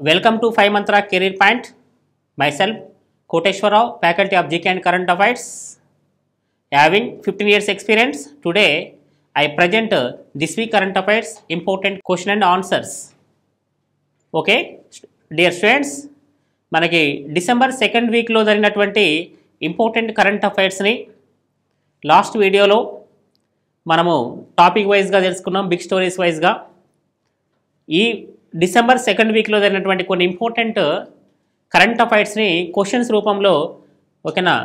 Welcome to 5 Mantra Career Point. Myself, Koteshwar Rao, faculty of GK and Current Affairs. Having 15 years experience, today I present uh, this week current affairs important question and answers. Okay dear students మనకి December second వీక్లో జరిగినటువంటి important current అఫైర్స్ని last వీడియోలో మనము topic వైజ్గా తెలుసుకున్నాం big stories వైజ్గా ఈ December second వీక్లో జరిగినటువంటి కొన్ని ఇంపార్టెంట్ కరెంట్ అఫైర్స్ని క్వశ్చన్స్ రూపంలో ఓకేనా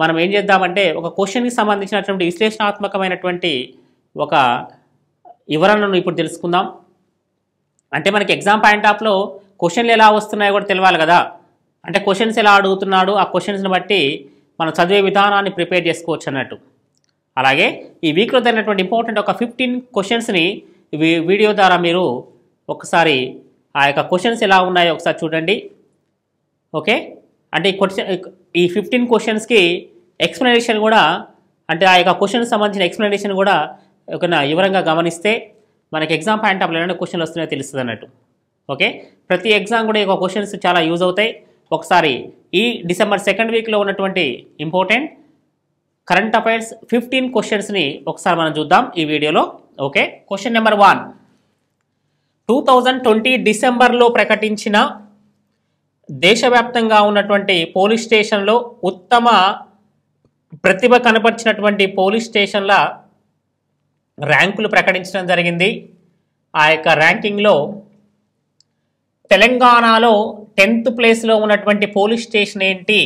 మనం ఏం చేద్దామంటే ఒక క్వశ్చన్కి సంబంధించినటువంటి విశ్లేషణాత్మకమైనటువంటి ఒక వివరణను ఇప్పుడు తెలుసుకుందాం అంటే మనకి ఎగ్జామ్ పాయింట్ ఆఫ్లో క్వశ్చన్లు ఎలా వస్తున్నాయో కూడా తెలియాలి కదా అంటే క్వశ్చన్స్ ఎలా అడుగుతున్నాడు ఆ క్వశ్చన్స్ని బట్టి మనం చదివే విధానాన్ని ప్రిపేర్ చేసుకోవచ్చు అన్నట్టు అలాగే ఈ వీక్లో జరిగినటువంటి ఇంపార్టెంట్ ఒక ఫిఫ్టీన్ క్వశ్చన్స్ని వీడియో ద్వారా మీరు ఒకసారి ఆ యొక్క క్వశ్చన్స్ ఎలా ఉన్నాయో ఒకసారి చూడండి ఓకే అంటే ఈ క్వశ్చన్ ఈ ఫిఫ్టీన్ క్వశ్చన్స్కి ఎక్స్ప్లెనేషన్ కూడా అంటే ఆ యొక్క క్వశ్చన్కి సంబంధించిన ఎక్స్ప్లెనేషన్ కూడా ఒక వివరంగా గమనిస్తే మనకి ఎగ్జామ్ పాయింట్ ఆఫ్ ఎలాంటి క్వశ్చన్లు వస్తున్నాయో తెలుస్తుంది అన్నట్టు ఓకే ప్రతి ఎగ్జామ్ కూడా ఈ క్వశ్చన్స్ చాలా యూజ్ అవుతాయి ఒకసారి ఈ డిసెంబర్ సెకండ్ వీక్లో ఉన్నటువంటి ఇంపార్టెంట్ కరెంట్ అఫైర్స్ ఫిఫ్టీన్ క్వశ్చన్స్ని ఒకసారి మనం చూద్దాం ఈ వీడియోలో okay question number one two thousand twenty డిసెంబర్లో ప్రకటించిన దేశవ్యాప్తంగా ఉన్నటువంటి పోలీస్ స్టేషన్లో ఉత్తమ ప్రతిభ కనపరిచినటువంటి పోలీస్ స్టేషన్ల ర్యాంకులు ప్రకటించడం జరిగింది ఆ యొక్క ర్యాంకింగ్లో తెలంగాణలో టెన్త్ ప్లేస్లో ఉన్నటువంటి పోలీస్ స్టేషన్ ఏంటి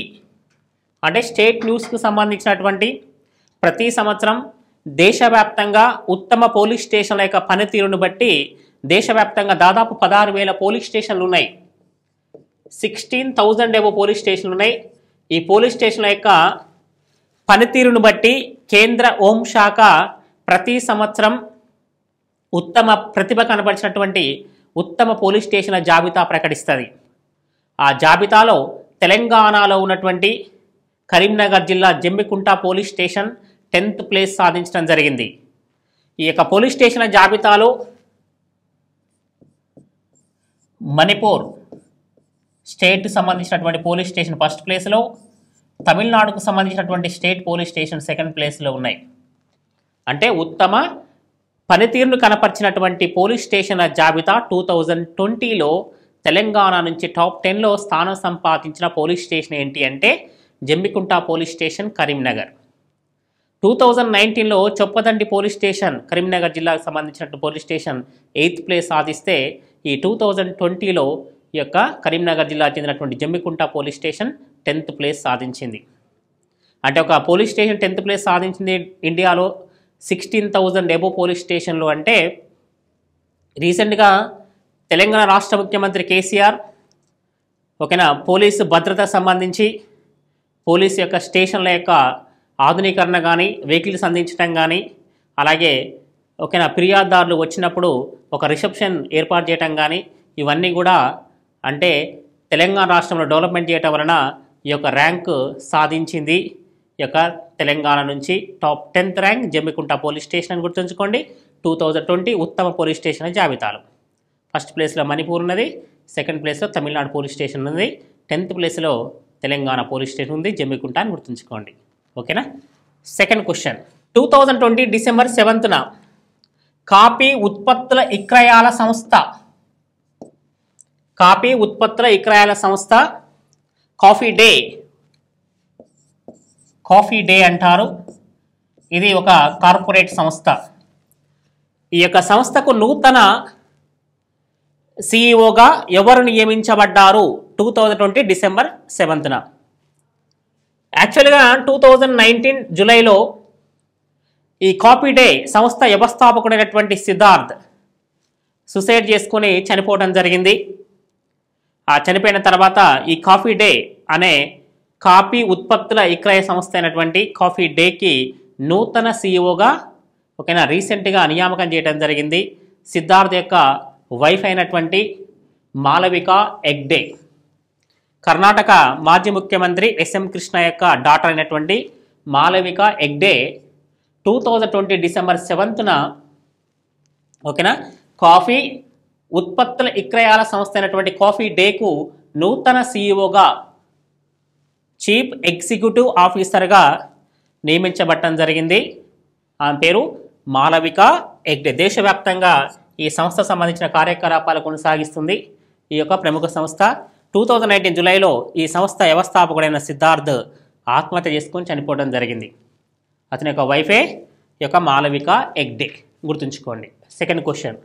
అంటే స్టేట్ న్యూస్కు సంబంధించినటువంటి ప్రతి సంవత్సరం దేశవ్యాప్తంగా ఉత్తమ పోలీస్ స్టేషన్ల యొక్క పనితీరును బట్టి దేశవ్యాప్తంగా దాదాపు పదహారు వేల పోలీస్ స్టేషన్లు ఉన్నాయి సిక్స్టీన్ థౌజండ్ ఏవో పోలీస్ స్టేషన్లు ఉన్నాయి ఈ పోలీస్ స్టేషన్ల యొక్క పనితీరును బట్టి కేంద్ర హోంశాఖ ప్రతి సంవత్సరం ఉత్తమ ప్రతిభ కనబరిచినటువంటి ఉత్తమ పోలీస్ స్టేషన్ల జాబితా ప్రకటిస్తుంది ఆ జాబితాలో తెలంగాణలో ఉన్నటువంటి కరీంనగర్ జిల్లా Jammikunta police station tenth place సాధించడం జరిగింది ఈ యొక్క పోలీస్ స్టేషన్ల జాబితాలో మణిపూర్ స్టేట్కి సంబంధించినటువంటి పోలీస్ స్టేషన్ ఫస్ట్ ప్లేస్లో తమిళనాడుకు సంబంధించినటువంటి స్టేట్ పోలీస్ స్టేషన్ సెకండ్ ప్లేస్లో ఉన్నాయి అంటే ఉత్తమ పనితీరును కనపరిచినటువంటి పోలీస్ స్టేషన్ల జాబితా టూ థౌజండ్ ట్వంటీలో తెలంగాణ నుంచి టాప్ టెన్లో స్థానం సంపాదించిన పోలీస్ స్టేషన్ ఏంటి అంటే Jammikunta police station Karimnagar two thousand నైన్టీన్లో చొప్పదండి పోలీస్ స్టేషన్ కరీంనగర్ జిల్లాకు సంబంధించిన పోలీస్ స్టేషన్ ఎయిత్ ప్లేస్ సాధిస్తే ఈ టూ థౌజండ్ ట్వంటీలో ఈ యొక్క కరీంనగర్ జిల్లాకు చెందినటువంటి Jammikunta police station tenth place సాధించింది అంటే ఒక పోలీస్ స్టేషన్ టెన్త్ ప్లేస్ సాధించింది ఇండియాలో సిక్స్టీన్ థౌజండ్ ఎబో పోలీస్ స్టేషన్లు అంటే రీసెంట్గా తెలంగాణ రాష్ట్ర ముఖ్యమంత్రి కేసీఆర్ ఓకేనా పోలీసు భద్రత సంబంధించి పోలీసు యొక్క స్టేషన్ల యొక్క ఆధునీకరణ కానీ వెహికల్స్ అందించడం కానీ అలాగే ఓకేనా ఫిర్యాదుదారులు వచ్చినప్పుడు ఒక రిసెప్షన్ ఏర్పాటు చేయటం కానీ ఇవన్నీ కూడా అంటే తెలంగాణ రాష్ట్రంలో డెవలప్మెంట్ చేయటం వలన ఈ యొక్క ర్యాంకు సాధించింది యొక్క తెలంగాణ నుంచి top tenth rank Jammikunta police station గుర్తుంచుకోండి టూ ట్వంటీ ఉత్తమ పోలీస్ స్టేషన్ జాబితాలు ఫస్ట్ ప్లేస్లో మణిపూర్ ఉన్నది సెకండ్ ప్లేస్లో తమిళనాడు పోలీస్ స్టేషన్ ఉంది టెన్త్ ప్లేస్లో తెలంగాణ పోలీస్ స్టేషన్ ఉంది జమ్మికుంట అని గుర్తుంచుకోండి ఓకేనా second question two thousand twenty December సెవెంత్న కాపీ ఉత్పత్తుల విక్రయాల సంస్థ కాపీ ఉత్పత్తుల విక్రయాల సంస్థ కాఫీ డే కాఫీ డే అంటారు ఇది ఒక కార్పొరేట్ సంస్థ ఈ యొక్క సంస్థకు నూతన సీఈఓగా e ఎవరు నియమించబడ్డారు టూ థౌజండ్ ట్వంటీ డిసెంబర్ సెవెంత్న యాక్చువల్గా టూ థౌజండ్ నైన్టీన్ జూలైలో ఈ డే సంస్థ వ్యవస్థాపకుడైనటువంటి సిద్ధార్థ్ సుసైడ్ చేసుకుని చనిపోవడం జరిగింది ఆ చనిపోయిన తర్వాత ఈ కాఫీ డే అనే కాఫీ ఉత్పత్తుల విక్రయ సంస్థ అయినటువంటి కాఫీ డేకి నూతన సీఈఓగా e ఓకేనా రీసెంట్గా నియామకం చేయడం జరిగింది సిద్ధార్థ్ యొక్క వైఫ్ అయినటువంటి మాలవిక ఎగ్డే కర్ణాటక మాజీ ముఖ్యమంత్రి ఎస్ఎం కృష్ణ యొక్క డాటర్ అయినటువంటి Malavika Hegde two thousand twenty December సెవెంత్న ఓకేనా కాఫీ ఉత్పత్తుల విక్రయాల సంస్థ అయినటువంటి కాఫీ డేకు నూతన సీఈఓగా చీఫ్ ఎగ్జిక్యూటివ్ ఆఫీసర్గా నియమించబట్టడం జరిగింది ఆమె పేరు మాలవిక ఎగ్డే దేశవ్యాప్తంగా ఈ సంస్థ సంబంధించిన కార్యకలాపాలు కొనసాగిస్తుంది ఈ యొక్క ప్రముఖ సంస్థ టూ థౌజండ్ నైన్టీన్ జూలైలో ఈ సంస్థ వ్యవస్థాపకుడైన సిద్ధార్థ్ ఆత్మహత్య చేసుకొని చనిపోవడం జరిగింది అతని యొక్క వైఫే యొక్క మాలవిక ఎగ్డే గుర్తుంచుకోండి second question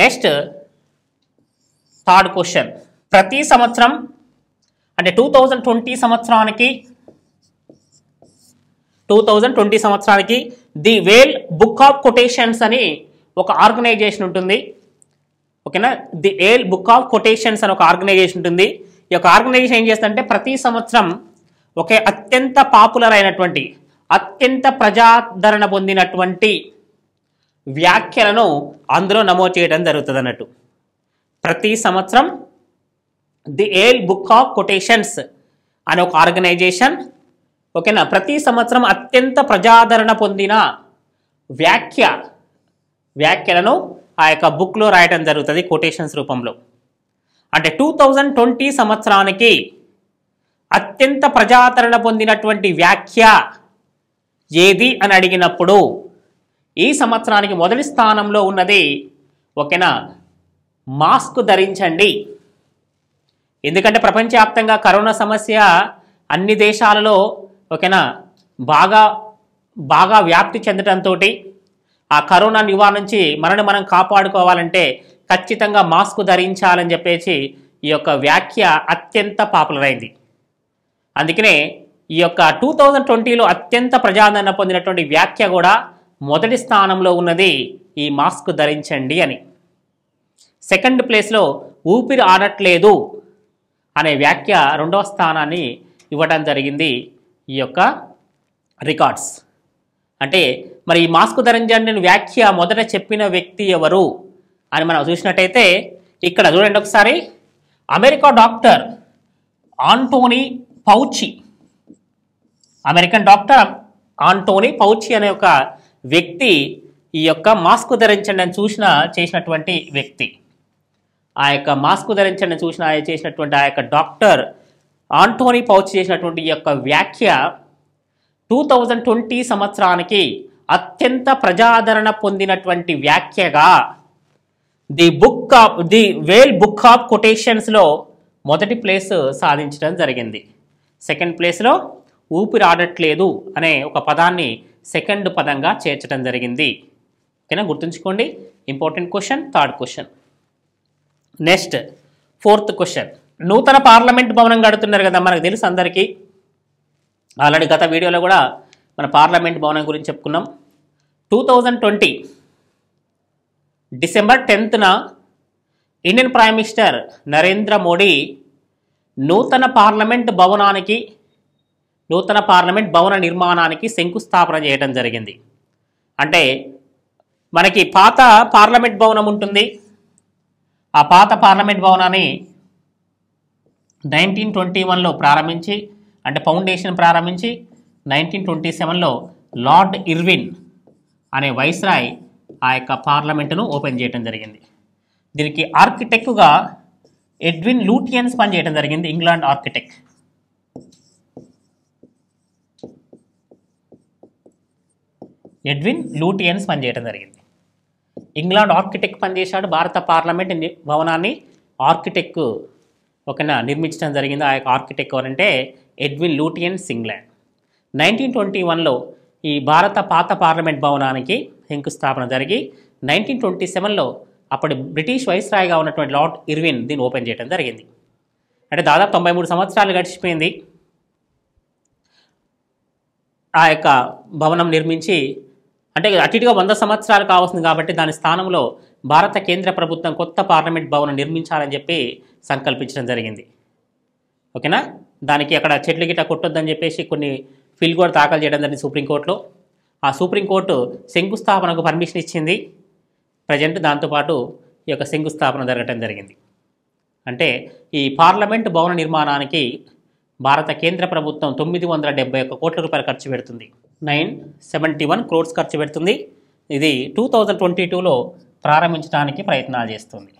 next third question ప్రతి సంవత్సరం అంటే టూ థౌజండ్ ట్వంటీ సంవత్సరానికి టూ థౌజండ్ ట్వంటీ సంవత్సరానికి the Yale book of quotations అని ఒక ఆర్గనైజేషన్ ఉంటుంది ఓకేనా the Yale book of quotations అని ఒక ఆర్గనైజేషన్ ఉంటుంది ఈ యొక్క ఆర్గనైజేషన్ ఏం చేస్తుందంటే ప్రతి సంవత్సరం ఒకే అత్యంత పాపులర్ అయినటువంటి అత్యంత ప్రజాదరణ పొందినటువంటి వ్యాఖ్యలను అందులో నమోదు చేయడం జరుగుతుంది అన్నట్టు ప్రతి సంవత్సరం the Yale book of quotations అనే ఒక ఆర్గనైజేషన్ ఓకేనా ప్రతి సంవత్సరం అత్యంత ప్రజాదరణ పొందిన వ్యాఖ్య వ్యాఖ్యలను ఆ యొక్క బుక్లో రాయటం జరుగుతుంది కొటేషన్స్ రూపంలో అంటే టూ థౌజండ్ ట్వంటీ సంవత్సరానికి అత్యంత ప్రజాదరణ పొందినటువంటి వ్యాఖ్య ఏది అని అడిగినప్పుడు ఈ సంవత్సరానికి మొదటి స్థానంలో ఉన్నది ఓకేనా మాస్క్ ధరించండి ఎందుకంటే ప్రపంచవ్యాప్తంగా కరోనా సమస్య అన్ని దేశాలలో ఓకేనా బాగా బాగా వ్యాప్తి చెందడంతో ఆ కరోనా నివారణ నుంచి మనని మనం కాపాడుకోవాలంటే ఖచ్చితంగా మాస్క్ ధరించాలని చెప్పేసి ఈ యొక్క వ్యాఖ్య అత్యంత పాపులర్ అయింది అందుకనే ఈ యొక్క టూ థౌజండ్ ట్వంటీలో అత్యంత ప్రజాదరణ పొందినటువంటి వ్యాఖ్య కూడా మొదటి స్థానంలో ఉన్నది ఈ మాస్క్ ధరించండి అని సెకండ్ ప్లేస్లో ఊపిరి ఆడట్లేదు అనే వ్యాఖ్య రెండవ స్థానాన్ని ఇవ్వడం జరిగింది ఈ యొక్క రికార్డ్స్ అంటే మరి ఈ మాస్క్ ధరించండి వ్యాఖ్య మొదట చెప్పిన వ్యక్తి ఎవరు అని మనం చూసినట్టయితే ఇక్కడ చూడండి ఒకసారి America doctor Anthony Fauci American doctor Anthony Fauci అనే ఒక వ్యక్తి ఈ యొక్క మాస్క్ ధరించండి అని చూసిన చేసినటువంటి వ్యక్తి ఆ యొక్క మాస్క్ ధరించండి చూసిన చేసినటువంటి ఆ యొక్క డాక్టర్ ఆంటోనీ పౌచ్ చేసినటువంటి ఈ యొక్క వ్యాఖ్య టూ సంవత్సరానికి అత్యంత ప్రజాదరణ పొందినటువంటి వ్యాఖ్యగా the book of the Yale book of కొటేషన్స్లో మొదటి ప్లేస్ సాధించడం జరిగింది సెకండ్ ప్లేస్లో ఊపిరాడట్లేదు అనే ఒక పదాన్ని సెకండ్ పదంగా చేర్చడం జరిగింది ఓకేనా గుర్తుంచుకోండి important question third question next fourth question నూతన పార్లమెంట్ భవనం కడుతున్నారు కదా మనకు తెలుసు అందరికీ ఆల్రెడీ గత వీడియోలో కూడా మన పార్లమెంట్ భవనం గురించి చెప్పుకున్నాం టూ థౌజండ్ ట్వంటీ డిసెంబర్ టెన్త్న Indian prime minister Narendra Modi నూతన పార్లమెంట్ భవనానికి నూతన పార్లమెంట్ భవన నిర్మాణానికి శంకుస్థాపన చేయడం జరిగింది అంటే మనకి పాత పార్లమెంట్ భవనం ఉంటుంది ఆ పాత పార్లమెంట్ భవనాన్ని నైన్టీన్ ట్వంటీ వన్లో ప్రారంభించి అంటే ఫౌండేషన్ ప్రారంభించి నైన్టీన్ ట్వంటీ సెవెన్లో లార్డ్ ఇర్విన్ అనే వైస్రాయ్ ఆ యొక్క పార్లమెంటును ఓపెన్ చేయడం జరిగింది దీనికి ఆర్కిటెక్గా ఎడ్విన్ లూటియన్స్ పనిచేయడం జరిగింది ఇంగ్లాండ్ ఆర్కిటెక్ ఎడ్విన్ లూటియన్స్ పనిచేయడం జరిగింది ఇంగ్లాండ్ ఆర్కిటెక్ట్ పనిచేశాడు భారత పార్లమెంట్ భవనాన్ని ఆర్కిటెక్ ఒక నిర్మించడం జరిగింది ఆ యొక్క ఆర్కిటెక్ ఎవరంటే Edwin Lutyens England nineteen twenty వన్లో ఈ భారత పాత పార్లమెంట్ భవనానికి శంకుస్థాపన జరిగి నైన్టీన్ ట్వంటీ సెవెన్లో అప్పటి బ్రిటిష్ వైస్రాయ్గా ఉన్నటువంటి లార్డ్ ఇర్విన్ దీన్ని ఓపెన్ చేయడం జరిగింది అంటే దాదాపు తొంభై మూడు సంవత్సరాలు గడిచిపోయింది ఆ యొక్క భవనం నిర్మించి అంటే అటుగా వంద సంవత్సరాలు కావాల్సింది కాబట్టి దాని స్థానంలో భారత కేంద్ర ప్రభుత్వం కొత్త పార్లమెంట్ భవనం నిర్మించాలని చెప్పి సంకల్పించడం జరిగింది ఓకేనా దానికి అక్కడ చెట్లు గిట్ట కొట్టొద్దని చెప్పేసి కొన్ని బిల్ కూడా దాఖలు చేయడం జరిగింది సుప్రీంకోర్టులో ఆ సుప్రీంకోర్టు శంకుస్థాపనకు పర్మిషన్ ఇచ్చింది ప్రజెంట్ దాంతోపాటు ఈ యొక్క శంకుస్థాపన జరగటం జరిగింది అంటే ఈ పార్లమెంట్ భవన నిర్మాణానికి భారత కేంద్ర ప్రభుత్వం తొమ్మిది వందల డెబ్బై ఒక్క కోట్ల రూపాయలు ఖర్చు పెడుతుంది నైన్ సెవెంటీ వన్ క్రోడ్స్ ఖర్చు పెడుతుంది ఇది టూ థౌజండ్ ట్వంటీ టూలో ప్రారంభించడానికి ప్రయత్నాలు చేస్తుంది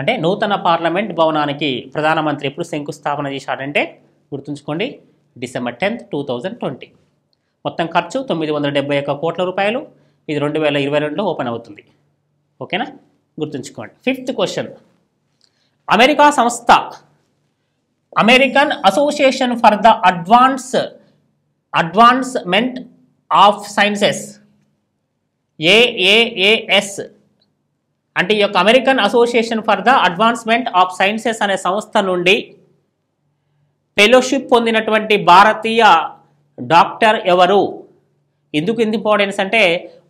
అంటే నూతన పార్లమెంట్ భవనానికి ప్రధానమంత్రి ఎప్పుడు శంకుస్థాపన చేశాడంటే గుర్తుంచుకోండి December tenth two thousand twenty మొత్తం ఖర్చు తొమ్మిది వందల డెబ్బై ఒక్క కోట్ల రూపాయలు ఇది రెండు వేల ఇరవై రెండులో ఓపెన్ అవుతుంది ఓకేనా గుర్తుంచుకోండి ఫిఫ్త్ క్వశ్చన్ అమెరికా సంస్థ American association for the advance advancement of sciences AAAS అంటే ఈ యొక్క American association for the advancement of sciences అనే సంస్థ నుండి ఫెలోషిప్ పొందినటువంటి భారతీయ డాక్టర్ ఎవరు ఎందుకు ఎందుకు ఇంపార్టెన్స్ అంటే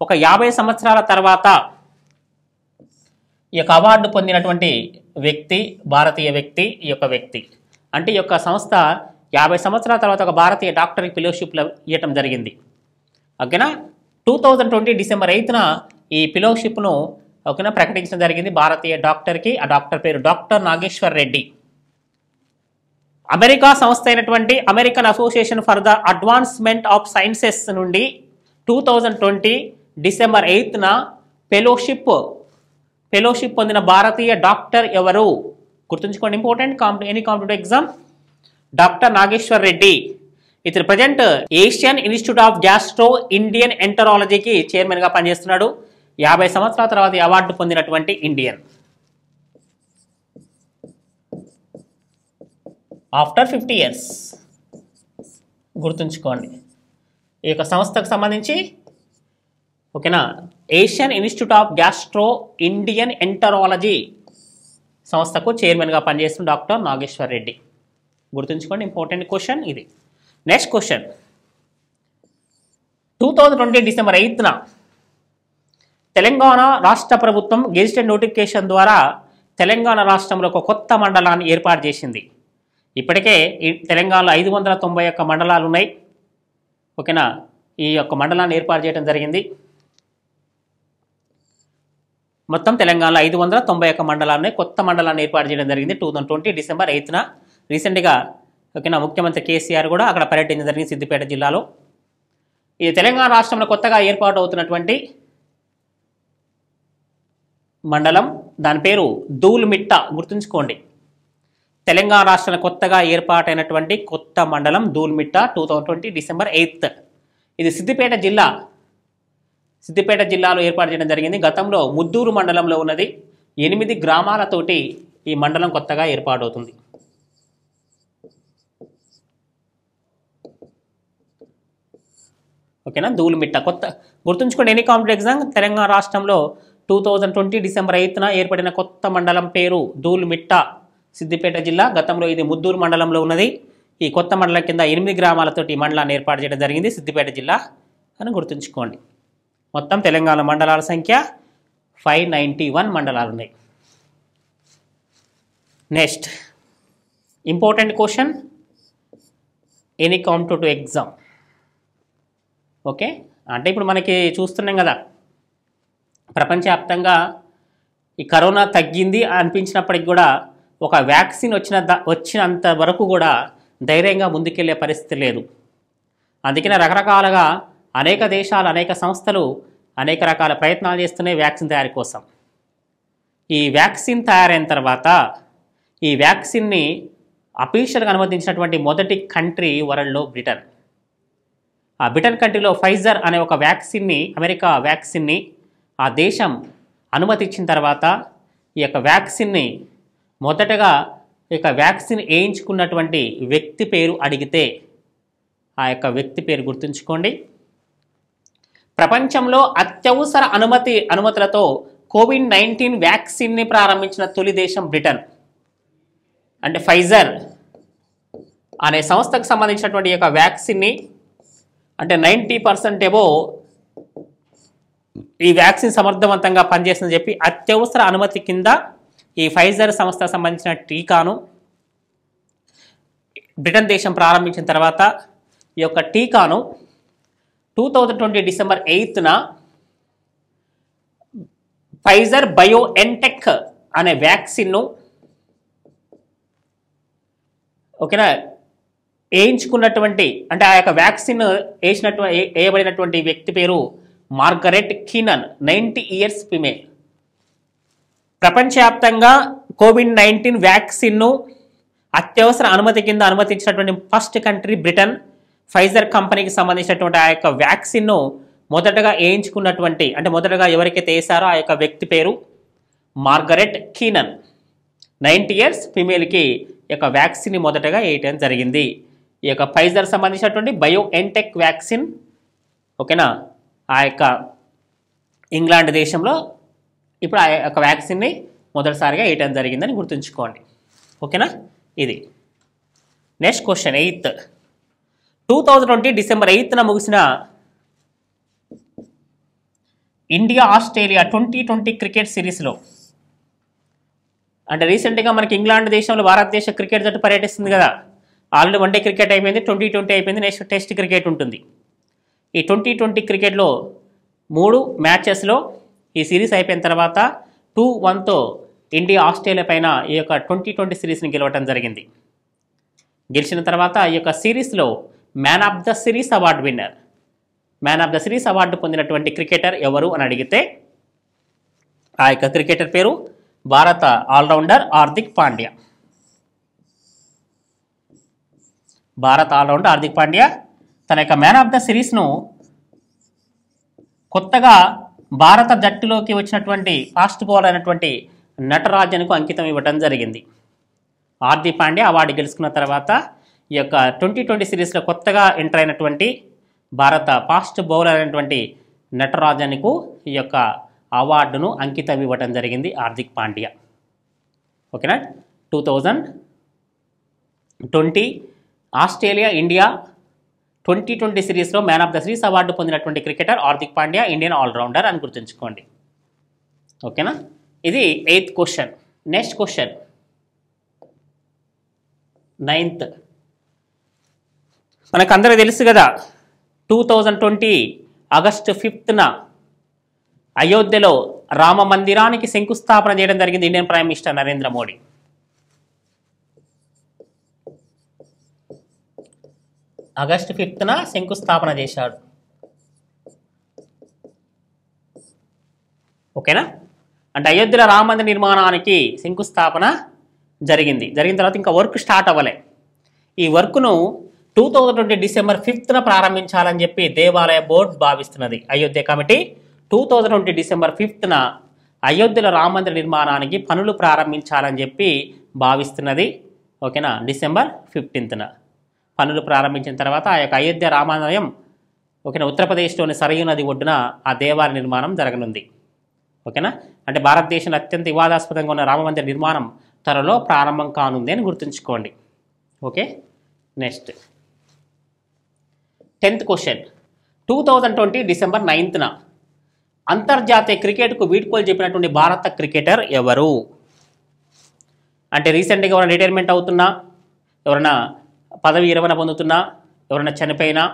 ఒక యాభై సంవత్సరాల తర్వాత ఈ యొక్క అవార్డు పొందినటువంటి వ్యక్తి భారతీయ వ్యక్తి ఈ యొక్క వ్యక్తి అంటే ఈ యొక్క సంస్థ యాభై సంవత్సరాల తర్వాత ఒక భారతీయ డాక్టర్కి ఫిలోషిప్లో ఇవ్వటం జరిగింది ఓకేనా టూ థౌజండ్ ట్వంటీ డిసెంబర్ ఎయిత్న ఈ ఫిలోషిప్ను ఓకేనా ప్రకటించడం జరిగింది భారతీయ డాక్టర్కి ఆ డాక్టర్ పేరు డాక్టర్ నాగేశ్వర్ రెడ్డి అమెరికా సంస్థ అయినటువంటి American association for the advancement of sciences నుండి టూ థౌజండ్ ట్వంటీ డిసెంబర్ ఎయిత్న ఫెలోషిప్ ఫెలోషిప్ పొందిన భారతీయ డాక్టర్ ఎవరు గుర్తుంచుకోండి important compete any competitive exam doctor Nageshwar Reddy ఇతను present Asian institute of gastro ఇండియన్ ఎంటరాలజీకి చైర్మన్గా పనిచేస్తున్నాడు యాభై సంవత్సరాల తర్వాత అవార్డు పొందినటువంటి ఇండియన్ ఆఫ్టర్ ఫిఫ్టీ ఇయర్స్ గుర్తుంచుకోండి ఈ యొక్క సంస్థకు సంబంధించి ఓకేనా Asian institute of gastro gastroenterology సంస్థకు చైర్మన్గా పనిచేస్తున్న డాక్టర్ నాగేశ్వర్ రెడ్డి గుర్తుంచుకోండి ఇంపార్టెంట్ క్వశ్చన్ ఇది next question two thousand twenty December ఎయిత్న తెలంగాణ రాష్ట్ర ప్రభుత్వం గెజిటెడ్ నోటిఫికేషన్ ద్వారా తెలంగాణ రాష్ట్రంలో ఒక కొత్త మండలాన్ని ఏర్పాటు చేసింది ఇప్పటికే ఈ తెలంగాణలో ఐదు వందల తొంభై ఒక్క మండలాలు ఉన్నాయి ఓకేనా ఈ యొక్క మండలాన్ని ఏర్పాటు చేయడం జరిగింది మొత్తం తెలంగాణలో ఐదు వందల తొంభై ఒక్క ఉన్నాయి కొత్త మండలాన్ని ఏర్పాటు చేయడం జరిగింది టూ థౌసండ్ ట్వంటీ డిసెంబర్ ఎయిత్న రీసెంట్గా ఓకేనా ముఖ్యమంత్రి కేసీఆర్ కూడా అక్కడ పర్యటించడం జరిగింది సిద్దిపేట జిల్లాలో ఈ తెలంగాణ రాష్ట్రంలో కొత్తగా ఏర్పాటు అవుతున్నటువంటి మండలం దాని పేరు దూల్మిట్ట గుర్తుంచుకోండి తెలంగాణ రాష్ట్రంలో కొత్తగా ఏర్పాటైనటువంటి కొత్త మండలం Dhulmitta two thousand twenty December eighth ఇది సిద్దిపేట జిల్లా సిద్దిపేట జిల్లాలో ఏర్పాటు చేయడం జరిగింది గతంలో ముద్దూరు మండలంలో ఉన్నది ఎనిమిది గ్రామాలతోటి ఈ మండలం కొత్తగా ఏర్పాటవుతుంది ఓకేనా ధూల్మిట్ట కొత్త గుర్తుంచుకోండి ఎన్ని కాంపిటేటివ్ ఎగ్జామ్ తెలంగాణ రాష్ట్రంలో టూ థౌజండ్ ట్వంటీ డిసెంబర్ ఎయిత్న ఏర్పడిన కొత్త మండలం పేరు ధూల్మిట్ట సిద్దిపేట జిల్లా గతంలో ఇది ముద్దూరు మండలంలో ఉన్నది ఈ కొత్త మండలం కింద ఎనిమిది గ్రామాలతోటి ఈ మండలాన్ని ఏర్పాటు చేయడం జరిగింది సిద్దిపేట జిల్లా అని గుర్తుంచుకోండి మొత్తం తెలంగాణ మండలాల సంఖ్య ఫైవ్ నైంటీ వన్ మండలాలు ఉన్నాయి next important question any competitive exam okay అంటే ఇప్పుడు మనకి చూస్తున్నాం కదా ప్రపంచవ్యాప్తంగా ఈ కరోనా తగ్గింది అనిపించినప్పటికి కూడా ఒక వ్యాక్సిన్ వచ్చిన వచ్చినంత వరకు కూడా ధైర్యంగా ముందుకెళ్లే పరిస్థితి లేదు అందుకని రకరకాలుగా అనేక దేశాలు అనేక సంస్థలు అనేక రకాల ప్రయత్నాలు చేస్తున్నాయి వ్యాక్సిన్ తయారీ కోసం ఈ వ్యాక్సిన్ తయారైన తర్వాత ఈ వ్యాక్సిన్ని అఫీషియల్గా అనుమతించినటువంటి మొదటి కంట్రీ వరల్డ్లో బ్రిటన్ ఆ బ్రిటన్ కంట్రీలో ఫైజర్ అనే ఒక వ్యాక్సిన్ని అమెరికా వ్యాక్సిన్ని ఆ దేశం అనుమతిచ్చిన తర్వాత ఈ యొక్క వ్యాక్సిన్ని మొదటగా ఇక వ్యాక్సిన్ వేయించుకున్నటువంటి వ్యక్తి పేరు అడిగితే ఆ యొక్క వ్యక్తి పేరు గుర్తుంచుకోండి ప్రపంచంలో అత్యవసర అనుమతి అనుమతులతో కోవిడ్ నైన్టీన్ వ్యాక్సిన్ని ప్రారంభించిన తొలి దేశం బ్రిటన్ అంటే ఫైజర్ అనే సంస్థకు సంబంధించినటువంటి యొక్క వ్యాక్సిన్ని అంటే నైంటీ పర్సెంట్ ఏవో ఈ వ్యాక్సిన్ సమర్థవంతంగా పనిచేస్తుందని చెప్పి అత్యవసర అనుమతి కింద ఈ ఫైజర్ సంస్థ సంబంధించిన టీకాను బ్రిటన్ దేశం ప్రారంభించిన తర్వాత ఈ యొక్క టీకాను టూ థౌజండ్ ట్వంటీ డిసెంబర్ ఎయిత్న ఫైజర్ బయోఎన్టెక్ అనే వ్యాక్సిన్ను ఓకేనా వేయించుకున్నటువంటి అంటే ఆ యొక్క వ్యాక్సిన్ వేసినటువంటి వేయబడినటువంటి వ్యక్తి పేరు Margaret Keenan ninety years female ప్రపంచవ్యాప్తంగా కోవిడ్ నైన్టీన్ వ్యాక్సిన్ను అత్యవసర అనుమతి కింద అనుమతించినటువంటి ఫస్ట్ కంట్రీ బ్రిటన్ ఫైజర్ కంపెనీకి సంబంధించినటువంటి ఆ యొక్క వ్యాక్సిన్ను మొదటగా వేయించుకున్నటువంటి అంటే మొదటగా ఎవరికైతే వేసారో ఆ యొక్క వ్యక్తి పేరు మార్గరెట్ కీనన్ నైంటీ ఇయర్స్ ఫిమేల్కి ఈ యొక్క వ్యాక్సిన్ మొదటగా వేయటం జరిగింది ఈ యొక్క ఫైజర్ సంబంధించినటువంటి బయో ఎన్టెక్ వ్యాక్సిన్ ఓకేనా ఆ యొక్క ఇంగ్లాండ్ దేశంలో ఇప్పుడు ఆ యొక్క వ్యాక్సిన్ని మొదటిసారిగా వేయటం జరిగిందని గుర్తుంచుకోండి ఓకేనా ఇది next question eighth two thousand twenty December ఎయిత్న ముగిసిన India Australia twenty twenty cricket సిరీస్లో అంటే రీసెంట్గా మనకి ఇంగ్లాండ్ దేశంలో భారతదేశ క్రికెట్ జట్టు పర్యటిస్తుంది కదా ఆల్రెడీ వన్డే క్రికెట్ అయిపోయింది ట్వంటీ ట్వంటీ అయిపోయింది నెక్స్ట్ టెస్ట్ క్రికెట్ ఉంటుంది ఈ ట్వంటీ ట్వంటీ క్రికెట్లో మూడు మ్యాచెస్లో ఈ సిరీస్ అయిపోయిన తర్వాత టూ వన్తో ఇండియా ఆస్ట్రేలియా పైన ఈ యొక్క ట్వంటీ ట్వంటీ సిరీస్ని గెలవడం జరిగింది గెలిచిన తర్వాత ఈ యొక్క సిరీస్లో man of the series award winner man of the series award పొందినటువంటి క్రికెటర్ ఎవరు అని అడిగితే ఆ యొక్క క్రికెటర్ పేరు భారత ఆల్రౌండర్ హార్దిక్ పాండ్యా భారత ఆల్రౌండర్ హార్దిక్ పాండ్యా తన యొక్క మ్యాన్ ఆఫ్ ద సిరీస్ను కొత్తగా భారత జట్టులోకి వచ్చినటువంటి ఫాస్ట్ బౌలర్ అయినటువంటి నటరాజన్కు అంకితం ఇవ్వడం జరిగింది హార్దిక్ పాండే అవార్డు గెలుచుకున్న తర్వాత ఈ యొక్క ట్వంటీ ట్వంటీ సిరీస్లో కొత్తగా ఎంటర్ అయినటువంటి భారత ఫాస్ట్ బౌలర్ అయినటువంటి నటరాజన్కు ఈ యొక్క అవార్డును అంకితం ఇవ్వడం జరిగింది హార్దిక్ పాండ్యా ఓకేనా two thousand twenty Australia India twenty twenty సిరీస్లో man of the series award పొందినటువంటి cricketer Hardik Pandya Indian allrounder అని గుర్తుంచుకోండి ఓకేనా ఇది eighth question next question ninth అందరూ తెలుసు కదా టూ థౌజండ్ ట్వంటీ ఆగస్టు ఫిఫ్త్న అయోధ్యలో రామ మందిరానికి శంకుస్థాపన చేయడం జరిగింది Indian prime minister Narendra Modi August ఫిఫ్త్న శంకుస్థాపన చేశాడు ఓకేనా అంటే అయోధ్యలో రామందిర నిర్మాణానికి శంకుస్థాపన జరిగింది జరిగిన తర్వాత ఇంకా వర్క్ స్టార్ట్ అవ్వలే ఈ వర్క్ను టూ థౌజండ్ ట్వంటీ డిసెంబర్ ఫిఫ్త్న ప్రారంభించాలని చెప్పి దేవాలయ బోర్డు భావిస్తున్నది Ayodhya committee two thousand twenty December ఫిఫ్త్న అయోధ్యలో రామందిర నిర్మాణానికి పనులు ప్రారంభించాలని చెప్పి భావిస్తున్నది ఓకేనా డిసెంబర్ ఫిఫ్టీన్త్న పనులు ప్రారంభించిన తర్వాత ఆ యొక్క అయోధ్య రామాలయం ఓకేనా ఉత్తరప్రదేశ్లోని సరయూ నది ఒడ్డున ఆ దేవాలయ నిర్మాణం జరగనుంది ఓకేనా అంటే భారతదేశంలో అత్యంత వివాదాస్పదంగా ఉన్న రామ మందిర నిర్మాణం త్వరలో ప్రారంభం కానుంది అని గుర్తుంచుకోండి okay next tenth question two thousand twenty December నైన్త్న అంతర్జాతీయ క్రికెట్కు వీడ్కోలు చెప్పినటువంటి భారత క్రికెటర్ ఎవరు అంటే రీసెంట్గా ఎవరైనా రిటైర్మెంట్ అవుతున్నా ఎవరైనా పదవి ఇరవన పొందుతున్నా ఎవరైనా చనిపోయినా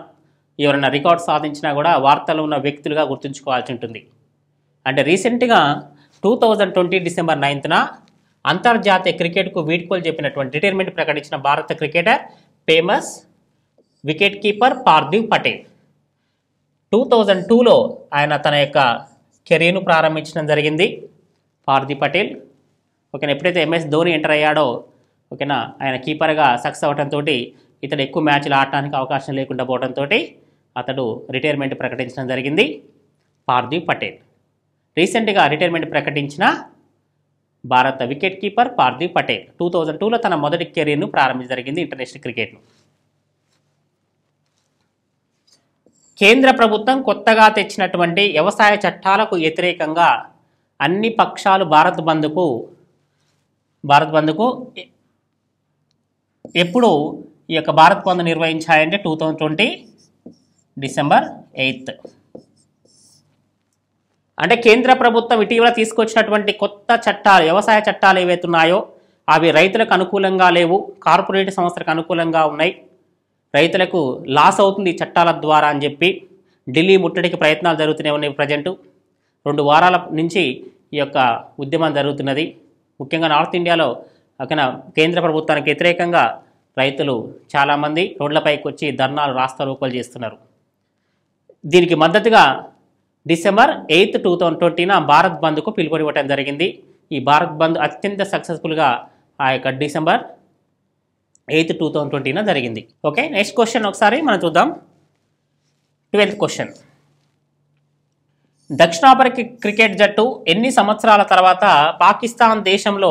ఎవరైనా రికార్డ్ సాధించినా కూడా వార్తలు ఉన్న వ్యక్తులుగా గుర్తుంచుకోవాల్సి ఉంటుంది అంటే రీసెంట్గా టూ థౌజండ్ ట్వంటీ డిసెంబర్ నైన్త్న అంతర్జాతీయ క్రికెట్కు వీడ్కోలు చెప్పినటువంటి రిటైర్మెంట్ ప్రకటించిన భారత cricketer famous wicket keeper Parthiv Patel two thousand టూలో ఆయన తన యొక్క కెరీర్ను ప్రారంభించడం జరిగింది పార్థివ్ పటేల్ ఓకే ఎప్పుడైతే ఎంఎస్ ధోని ఎంటర్ అయ్యాడో ఓకేనా ఆయన కీపర్గా సక్సెస్ అవడంతో ఇతడు ఎక్కువ మ్యాచ్లు ఆడటానికి అవకాశం లేకుండా పోవడంతో అతడు రిటైర్మెంట్ ప్రకటించడం జరిగింది పార్థివ్ పటేల్ రీసెంట్గా రిటైర్మెంట్ ప్రకటించిన భారత wicket keeper Parthiv Patel two thousand టూలో తన మొదటి కెరీర్ను ప్రారంభించ జరిగింది ఇంటర్నేషనల్ క్రికెట్ను కేంద్ర ప్రభుత్వం కొత్తగా తెచ్చినటువంటి వ్యవసాయ చట్టాలకు వ్యతిరేకంగా అన్ని పక్షాలు భారత్ బంద్కు భారత్ బంద్కు ఎప్పుడు ఈ యొక్క భారత్ బంద్ నిర్వహించాయంటే two thousand twenty December eighth అంటే కేంద్ర ప్రభుత్వం ఇటీవల తీసుకొచ్చినటువంటి కొత్త చట్టాలు వ్యవసాయ చట్టాలు ఏవైతున్నాయో అవి రైతులకు అనుకూలంగా లేవు కార్పొరేట్ సంస్థలకు అనుకూలంగా ఉన్నాయి రైతులకు లాస్ అవుతుంది ఈ చట్టాల ద్వారా అని చెప్పి ఢిల్లీ ముట్టడికి ప్రయత్నాలు జరుగుతూనే ఉన్నాయి ప్రజెంటు రెండు వారాల నుంచి ఈ యొక్క ఉద్యమం జరుగుతున్నది ముఖ్యంగా నార్త్ ఇండియాలో ఓకేనా కేంద్ర ప్రభుత్వానికి వ్యతిరేకంగా రైతులు చాలామంది రోడ్లపైకి వచ్చి ధర్నాలు రూపాలు చేస్తున్నారు దీనికి మద్దతుగా డిసెంబర్ ఎయిత్ టూ థౌజండ్ ట్వంటీన భారత్ బంద్కు పిలుపునివ్వటం జరిగింది ఈ భారత్ బంద్ అత్యంత సక్సెస్ఫుల్గా ఆ యొక్క డిసెంబర్ ఎయిత్ టూ థౌజండ్ ట్వంటీన జరిగింది ఓకే నెక్స్ట్ క్వశ్చన్ ఒకసారి మనం చూద్దాం ట్వెల్త్ క్వశ్చన్ దక్షిణాఫ్రికా క్రికెట్ జట్టు ఎన్ని సంవత్సరాల తర్వాత పాకిస్తాన్ దేశంలో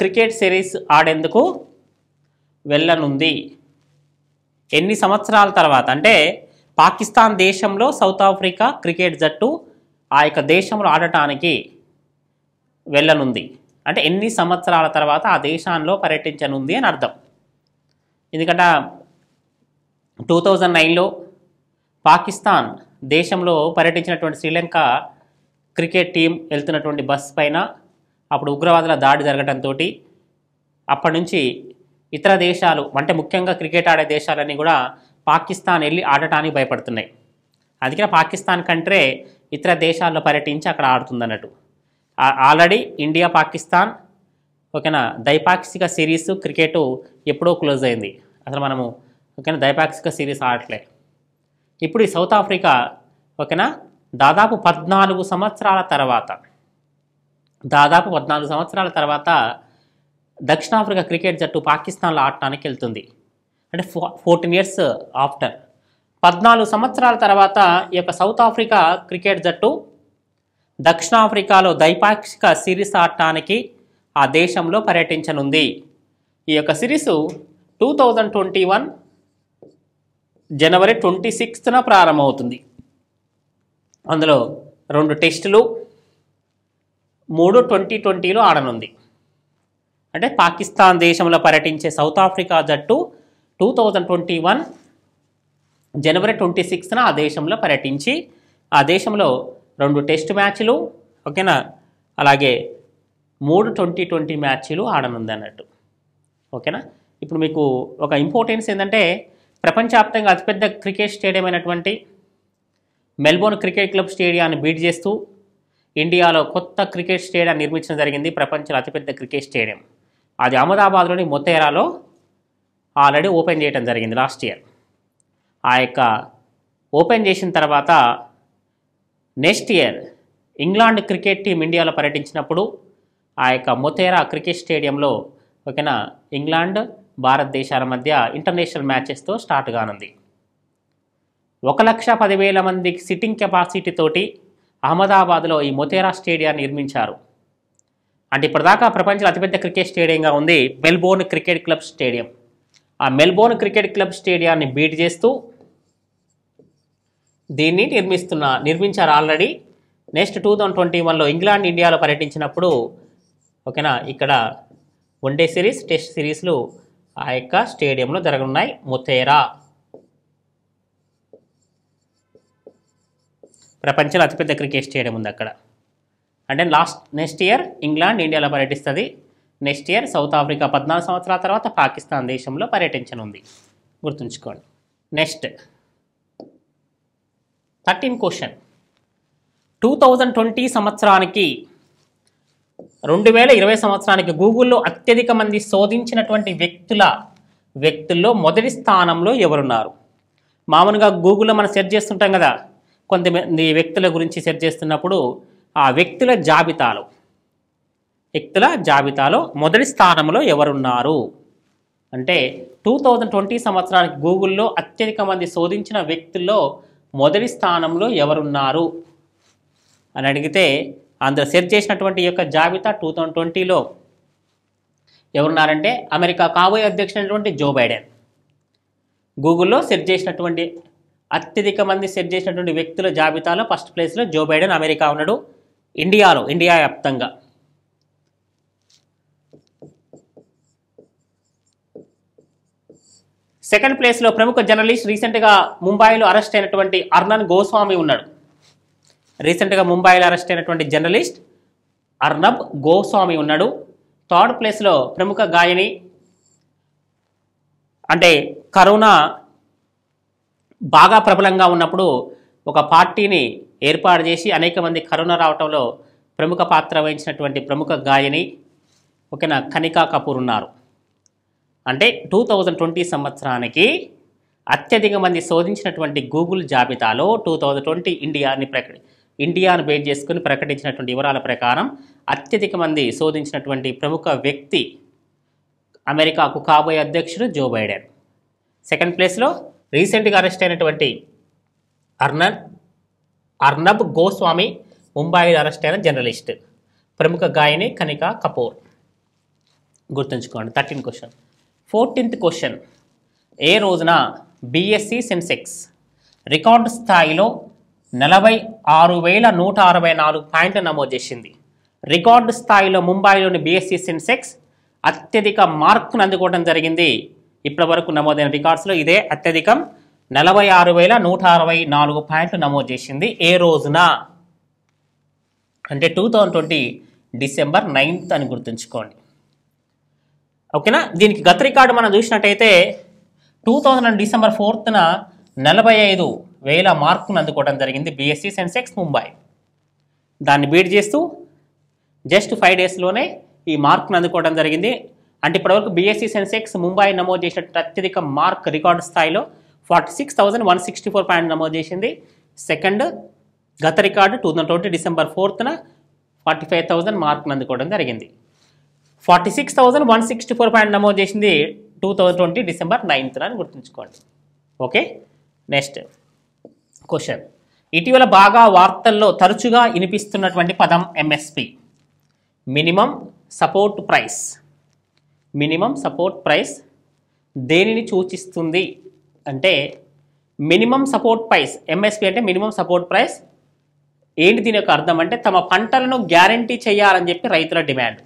క్రికెట్ సిరీస్ ఆడేందుకు వెళ్ళనుంది ఎన్ని సంవత్సరాల తర్వాత అంటే పాకిస్తాన్ దేశంలో సౌత్ ఆఫ్రికా క్రికెట్ జట్టు ఆ యొక్క దేశంలో ఆడటానికి వెళ్ళనుంది అంటే ఎన్ని సంవత్సరాల తర్వాత ఆ దేశాల్లో పర్యటించనుంది అని అర్థం ఎందుకంటే టూ థౌజండ్ నైన్లో పాకిస్తాన్ దేశంలో పర్యటించినటువంటి శ్రీలంక క్రికెట్ టీం వెళ్తున్నటువంటి బస్ పైన అప్పుడు ఉగ్రవాదుల దాడి జరగడంతో అప్పటి నుంచి ఇతర దేశాలు అంటే ముఖ్యంగా క్రికెట్ ఆడే దేశాలన్నీ కూడా పాకిస్తాన్ వెళ్ళి ఆడటానికి భయపడుతున్నాయి అందుకే పాకిస్తాన్ కంట్రే ఇతర దేశాల్లో పర్యటించి అక్కడ ఆడుతుందన్నట్టు ఆల్రెడీ ఇండియా పాకిస్తాన్ ఓకేనా దైపాక్షిక సిరీస్ క్రికెట్ ఎప్పుడో క్లోజ్ అయింది అసలు మనము ఓకేనా దైపాక్షిక సిరీస్ ఆడట్లే ఇప్పుడు ఈ సౌత్ ఆఫ్రికా ఓకేనా దాదాపు పద్నాలుగు సంవత్సరాల తర్వాత దాదాపు పద్నాలుగు సంవత్సరాల తర్వాత దక్షిణాఫ్రికా క్రికెట్ జట్టు పాకిస్తాన్లో ఆడటానికి వెళ్తుంది అంటే ఫో ఫోర్టీన్ ఇయర్స్ ఆఫ్టర్ పద్నాలుగు సంవత్సరాల తర్వాత ఈ యొక్క సౌత్ ఆఫ్రికా క్రికెట్ జట్టు దక్షిణాఫ్రికాలో ద్వైపాక్షిక సిరీస్ ఆడటానికి ఆ దేశంలో పర్యటించనుంది ఈ యొక్క series two thousand twenty one జనవరి ట్వంటీ సిక్స్త్న ప్రారంభమవుతుంది అందులో రెండు టెస్టులు మూడు ట్వంటీ ట్వంటీలో ఆడనుంది అంటే పాకిస్తాన్ దేశంలో పర్యటించే సౌత్ ఆఫ్రికా జట్టు టూ థౌజండ్ ట్వంటీ వన్ జనవరి ట్వంటీ సిక్స్న ఆ దేశంలో పర్యటించి ఆ దేశంలో రెండు టెస్ట్ మ్యాచ్లు ఓకేనా అలాగే మూడు ట్వంటీ ట్వంటీ మ్యాచ్లు ఆడనుంది అన్నట్టు ఓకేనా ఇప్పుడు మీకు ఒక ఇంపార్టెన్స్ ఏంటంటే ప్రపంచవ్యాప్తంగా అతిపెద్ద క్రికెట్ స్టేడియం అయినటువంటి మెల్బోర్న్ క్రికెట్ క్లబ్ స్టేడియాన్ని బీట్ చేస్తూ ఇండియాలో కొత్త క్రికెట్ స్టేడియం నిర్మించడం జరిగింది ప్రపంచంలో అతిపెద్ద క్రికెట్ స్టేడియం అది అహ్మదాబాద్లోని మొత్తేరాలో ఆల్రెడీ ఓపెన్ చేయడం జరిగింది లాస్ట్ ఇయర్ ఆ యొక్క ఓపెన్ చేసిన తర్వాత next year England cricket team ఇండియాలో పర్యటించినప్పుడు ఆ యొక్క మొతేరా క్రికెట్ స్టేడియంలో ఓకేనా ఇంగ్లాండ్ భారతదేశాల మధ్య ఇంటర్నేషనల్ మ్యాచెస్తో స్టార్ట్ కానుంది ఒక లక్ష పదివేల మంది సిట్టింగ్ కెపాసిటీతోటి అహ్మదాబాద్లో ఈ మొతేరా స్టేడియాన్ని నిర్మించారు అంటే ఇప్పటిదాకా ప్రపంచంలో అతిపెద్ద క్రికెట్ స్టేడియంగా ఉంది మెల్బోర్న్ క్రికెట్ క్లబ్ స్టేడియం ఆ మెల్బోర్న్ క్రికెట్ క్లబ్ స్టేడియాన్ని బీట్ చేస్తూ దీన్ని నిర్మిస్తున్న నిర్మించారు already next two thousand twenty వన్లో ఇంగ్లాండ్ ఇండియాలో పర్యటించినప్పుడు ఓకేనా ఇక్కడ వన్డే సిరీస్ టెస్ట్ సిరీస్లు ఆ యొక్క స్టేడియంలో జరగనున్నాయి ముతేరా ప్రపంచంలో అతిపెద్ద క్రికెట్ స్టేడియం ఉంది అక్కడ అంటే లాస్ట్ నెక్స్ట్ ఇయర్ ఇంగ్లాండ్ ఇండియాలో పర్యటిస్తుంది నెక్స్ట్ ఇయర్ సౌత్ ఆఫ్రికా పద్నాలుగు సంవత్సరాల తర్వాత పాకిస్తాన్ దేశంలో పర్యటించనుంది గుర్తుంచుకోండి next thirteen question two thousand twenty సంవత్సరానికి రెండు వేల ఇరవై సంవత్సరానికి గూగుల్లో అత్యధిక మంది శోధించినటువంటి వ్యక్తుల వ్యక్తుల్లో మొదటి స్థానంలో ఎవరున్నారు మామూలుగా గూగుల్లో మనం సెర్చ్ చేస్తుంటాం కదా కొంతమంది వ్యక్తుల గురించి సెర్చ్ చేస్తున్నప్పుడు ఆ వ్యక్తుల జాబితాలో వ్యక్తుల జాబితాలో మొదటి స్థానంలో ఎవరున్నారు అంటే టూ థౌజండ్ ట్వంటీ సంవత్సరానికి గూగుల్లో అత్యధిక మంది శోధించిన వ్యక్తుల్లో మొదటి స్థానంలో ఎవరున్నారు అని అడిగితే అందులో సెర్చ్ చేసినటువంటి యొక్క జాబితా టూ థౌజండ్ ట్వంటీలో ఎవరున్నారంటే అమెరికా కాబోయే అధ్యక్షుడైనటువంటి జో బైడెన్ గూగుల్లో సెర్చ్ చేసినటువంటి అత్యధిక మంది సెట్ చేసినటువంటి వ్యక్తుల జాబితాలో ఫస్ట్ ప్లేస్లో జో బైడెన్ అమెరికా ఉన్నాడు ఇండియాలో ఇండియా వ్యాప్తంగా సెకండ్ ప్లేస్లో ప్రముఖ జర్నలిస్ట్ రీసెంట్గా ముంబాయిలో అరెస్ట్ అయినటువంటి అర్నన్ గోస్వామి ఉన్నాడు రీసెంట్గా ముంబైలో అరెస్ట్ అయినటువంటి జర్నలిస్ట్ అర్నబ్ గోస్వామి ఉన్నాడు థర్డ్ ప్లేస్లో ప్రముఖ గాయని అంటే కరోనా బాగా ప్రబలంగా ఉన్నప్పుడు ఒక పార్టీని ఏర్పాటు చేసి అనేక మంది కరోనా రావటంలో ప్రముఖ పాత్ర వహించినటువంటి ప్రముఖ గాయని ఒకన కనికా కపూర్ ఉన్నారు అంటే టూ థౌజండ్ ట్వంటీ సంవత్సరానికి అత్యధిక మంది శోధించినటువంటి గూగుల్ జాబితాలో టూ థౌజండ్ ట్వంటీ ఇండియాని ప్రకటి ఇండియాను బేట్ చేసుకుని ప్రకటించినటువంటి వివరాల ప్రకారం అత్యధిక మంది శోధించినటువంటి ప్రముఖ వ్యక్తి అమెరికాకు కాబోయే అధ్యక్షుడు జో బైడెన్ సెకండ్ ప్లేస్లో రీసెంట్గా అరెస్ట్ అయినటువంటి అర్నబ్ అర్నబ్ గోస్వామి ముంబైలో అరెస్ట్ అయిన జర్నలిస్ట్ ప్రముఖ గాయని కనికా కపూర్ గుర్తుంచుకోండి థర్టీన్ క్వశ్చన్ ఫోర్టీన్త్ క్వశ్చన్ ఏ రోజున బీఎస్సీ సెన్సెక్స్ రికార్డు స్థాయిలో నలభై ఆరు వేల నూట అరవై నాలుగు పాయింట్లు నమోదు చేసింది రికార్డు స్థాయిలో ముంబైలోని బీఎస్సీ సెన్సెక్స్ అత్యధిక మార్కును అందుకోవడం జరిగింది ఇప్పటి వరకు నమోదైన రికార్డ్స్లో ఇదే అత్యధికం నలభై ఆరు వేల నూట అరవై నాలుగు పాయింట్లు నమోదు చేసింది ఏ రోజున అంటే two thousand twenty December ninth అని గుర్తుంచుకోండి ఓకేనా దీనికి గత రికార్డు మనం చూసినట్టయితే టూ థౌజండ్ డిసెంబర్ ఫోర్త్న నలభై ఐదు వేల మార్కులు అందుకోవడం జరిగింది బీఎస్సీ సెన్సెక్స్ ముంబై దాన్ని బీట్ చేస్తూ జస్ట్ ఫైవ్ డేస్లోనే ఈ మార్కును అందుకోవడం జరిగింది అంటే ఇప్పటివరకు బీఎస్సీ సెన్సెక్స్ ముంబై నమోదు చేసిన అత్యధిక మార్క్ రికార్డు స్థాయిలో forty six thousand one sixty four point నమోదు చేసింది సెకండ్ గత record two thousand twenty December ఫోర్త్న ఫార్టీ ఫైవ్ థౌసండ్ మార్క్ను అందుకోవడం జరిగింది forty six thousand one sixty four point నమోదు చేసింది టూ థౌసండ్ ట్వంటీ డిసెంబర్ నైన్త్న అని గుర్తుంచుకోండి ఓకే నెక్స్ట్ క్వశ్చన్ ఇటీవల బాగా వార్తల్లో తరచుగా వినిపిస్తున్నటువంటి పదం MSP minimum support price minimum support price దేనిని సూచిస్తుంది అంటే మినిమం సపోర్ట్ ప్రైస్ ఎంఎస్పి అంటే మినిమం సపోర్ట్ ప్రైస్ ఏంటి దీని యొక్క అర్థం అంటే తమ పంటలను గ్యారంటీ చేయాలని చెప్పి రైతుల డిమాండ్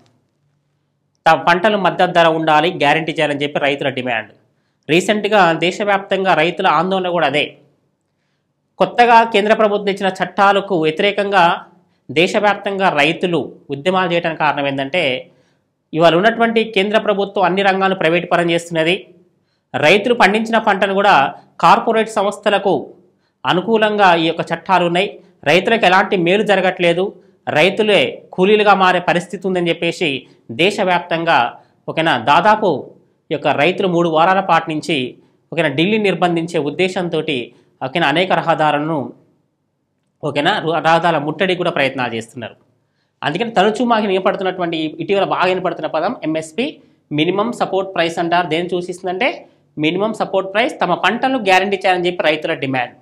తమ పంటలు మద్దతు ధర ఉండాలి గ్యారంటీ చేయాలని చెప్పి రైతుల డిమాండ్ రీసెంట్గా దేశవ్యాప్తంగా రైతుల ఆందోళన కూడా అదే కొత్తగా కేంద్ర ప్రభుత్వం ఇచ్చిన చట్టాలకు వ్యతిరేకంగా దేశవ్యాప్తంగా రైతులు ఉద్యమాలు చేయడానికి కారణం ఏంటంటే ఇవాళ ఉన్నటువంటి కేంద్ర ప్రభుత్వం అన్ని రంగాలను ప్రైవేట్ పరం చేస్తున్నది రైతులు పండించిన పంటను కూడా కార్పొరేట్ సంస్థలకు అనుకూలంగా ఈ యొక్క చట్టాలు ఉన్నాయి రైతులకు ఎలాంటి మేలు జరగట్లేదు రైతులే కూలీలుగా మారే పరిస్థితి ఉందని చెప్పేసి దేశవ్యాప్తంగా ఒకనా దాదాపు ఈ యొక్క రైతులు మూడు వారాల పాటు నుంచి ఒకనా ఢిల్లీ నిర్బంధించే ఉద్దేశంతో ఒకనా అనేక రహదారులను ఒకనా రహదారుల ముట్టడి కూడా ప్రయత్నాలు చేస్తున్నారు అందుకని తరచూ మాకు వినపడుతున్నటువంటి ఇటీవల బాగా వినపడుతున్న పదం ఎంఎస్పి మినిమం సపోర్ట్ ప్రైస్ అంటారు దేని చూసిస్తుందంటే మినిమం సపోర్ట్ ప్రైస్ తమ పంటను గ్యారంటీ చేయాలని చెప్పి రైతుల డిమాండ్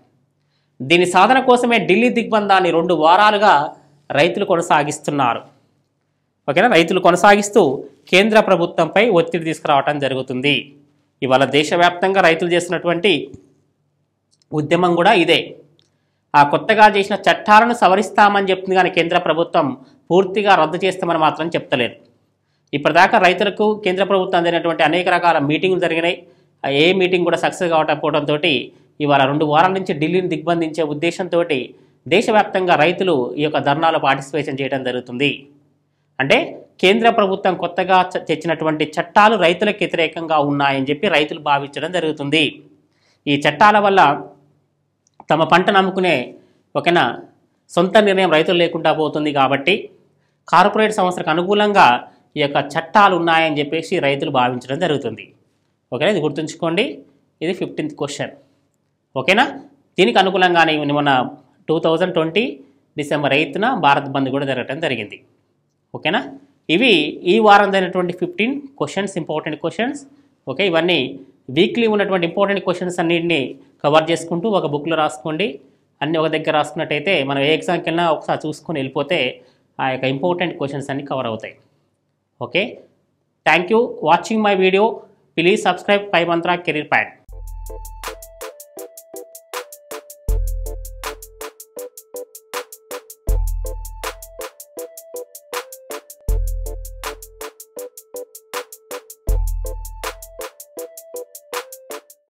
దీని సాధన కోసమే ఢిల్లీ దిగ్బంధాన్ని రెండు వారాలుగా రైతులు కొనసాగిస్తున్నారు ఓకేనా రైతులు కొనసాగిస్తూ కేంద్ర ప్రభుత్వంపై ఒత్తిడి తీసుకురావటం జరుగుతుంది ఇవాళ దేశవ్యాప్తంగా రైతులు చేస్తున్నటువంటి ఉద్యమం కూడా ఇదే ఆ కొత్తగా చేసిన చట్టాలను సవరిస్తామని చెప్తుంది కానీ కేంద్ర ప్రభుత్వం పూర్తిగా రద్దు చేస్తామని మాత్రం చెప్తలేదు ఇప్పటిదాకా రైతులకు కేంద్ర ప్రభుత్వం అందినటువంటి అనేక రకాల మీటింగ్లు జరిగినాయి ఏ మీటింగ్ కూడా సక్సెస్ కావటంతో ఇవాళ రెండు వారాల నుంచి ఢిల్లీని దిగ్బంధించే ఉద్దేశంతో దేశవ్యాప్తంగా రైతులు ఈ యొక్క ధర్నాలో పార్టిసిపేషన్ చేయడం జరుగుతుంది అంటే కేంద్ర ప్రభుత్వం కొత్తగా తెచ్చినటువంటి చట్టాలు రైతులకు వ్యతిరేకంగా ఉన్నాయని చెప్పి రైతులు భావించడం జరుగుతుంది ఈ చట్టాల వల్ల తమ పంట నమ్ముకునే ఓకేనా సొంత నిర్ణయం రైతులు లేకుండా పోతుంది కాబట్టి కార్పొరేట్ సంస్థలకు అనుకూలంగా ఈ యొక్క చట్టాలు ఉన్నాయని చెప్పేసి రైతులు భావించడం జరుగుతుంది ఓకేనా ఇది గుర్తుంచుకోండి ఇది ఫిఫ్టీన్త్ క్వశ్చన్ ఓకేనా దీనికి అనుకూలంగానే మన టూ థౌజండ్ ట్వంటీ డిసెంబర్ ఎయిత్న భారత్ బంద్ కూడా జరగడం జరిగింది ఓకేనా ఇవి ఈ వారం జరిగినటువంటి fifteen questions important questions okay ఇవన్నీ వీక్లీ ఉన్నటువంటి ఇంపార్టెంట్ క్వశ్చన్స్ అన్నింటినీ కవర్ చేసుకుంటూ ఒక బుక్లో రాసుకోండి అన్ని ఒక దగ్గర రాసుకున్నట్టయితే మనం ఏ ఎగ్జామ్కి వెళ్ళినా ఒకసారి చూసుకొని వెళ్ళిపోతే ఆ యొక్క ఇంపార్టెంట్ క్వశ్చన్స్ అన్నీ కవర్ అవుతాయి okay thank you watching my video please subscribe పై మంత్ర కెరీర్ ప్యాడ్